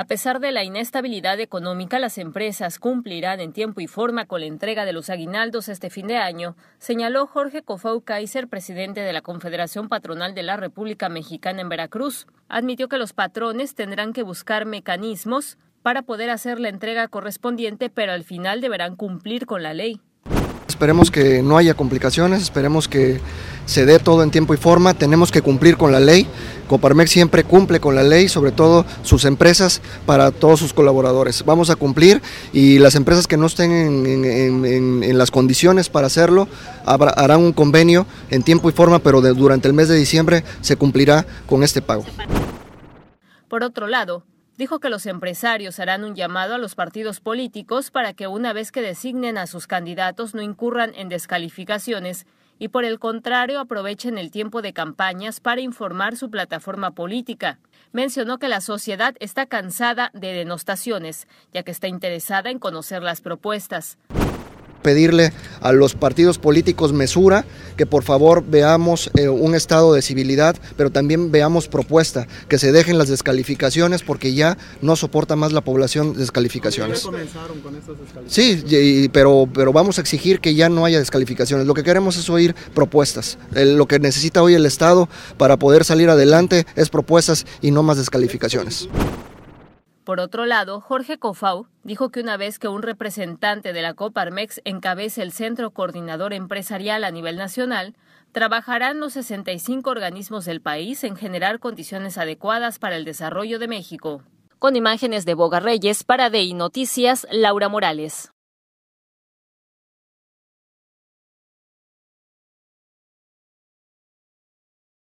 A pesar de la inestabilidad económica, las empresas cumplirán en tiempo y forma con la entrega de los aguinaldos este fin de año, señaló Jorge Cofau Kaiser, presidente de la Confederación Patronal de la República Mexicana en Veracruz. Admitió que los patrones tendrán que buscar mecanismos para poder hacer la entrega correspondiente, pero al final deberán cumplir con la ley. Esperemos que no haya complicaciones, esperemos que se dé todo en tiempo y forma, tenemos que cumplir con la ley. Coparmex siempre cumple con la ley, sobre todo sus empresas para todos sus colaboradores. Vamos a cumplir y las empresas que no estén en, las condiciones para hacerlo harán un convenio en tiempo y forma, pero durante el mes de diciembre se cumplirá con este pago. Por otro lado, dijo que los empresarios harán un llamado a los partidos políticos para que una vez que designen a sus candidatos no incurran en descalificaciones y por el contrario aprovechen el tiempo de campañas para informar su plataforma política. Mencionó que la sociedad está cansada de denostaciones, ya que está interesada en conocer las propuestas pedirle a los partidos políticos mesura, que por favor veamos eh, un estado de civilidad, pero también veamos propuesta, que se dejen las descalificaciones porque ya no soporta más la población descalificaciones. Ya comenzaron con estas descalificaciones. Sí, pero, pero vamos a exigir que ya no haya descalificaciones. Lo que queremos es oír propuestas. lo que necesita hoy el Estado para poder salir adelante es propuestas y no más descalificaciones. Por otro lado, Jorge Cofau dijo que una vez que un representante de la Coparmex encabece el Centro Coordinador Empresarial a nivel nacional, trabajarán los 65 organismos del país en generar condiciones adecuadas para el desarrollo de México. Con imágenes de Boga Reyes para DI Noticias, Laura Morales.